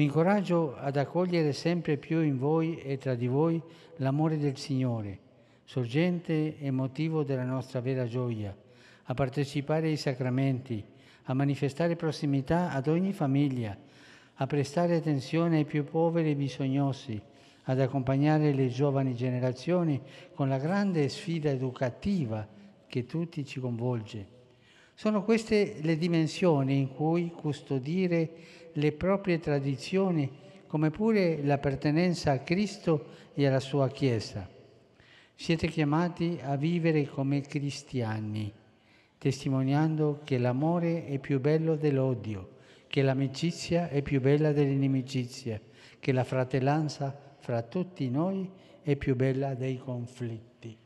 Vi incoraggio ad accogliere sempre più in voi e tra di voi l'amore del Signore, sorgente e motivo della nostra vera gioia, a partecipare ai sacramenti, a manifestare prossimità ad ogni famiglia, a prestare attenzione ai più poveri e bisognosi, ad accompagnare le giovani generazioni con la grande sfida educativa che tutti ci convolge. Sono queste le dimensioni in cui custodire le proprie tradizioni, come pure l'appartenenza a Cristo e alla sua Chiesa. Siete chiamati a vivere come cristiani, testimoniando che l'amore è più bello dell'odio, che l'amicizia è più bella dell'inimicizia, che la fratellanza fra tutti noi è più bella dei conflitti.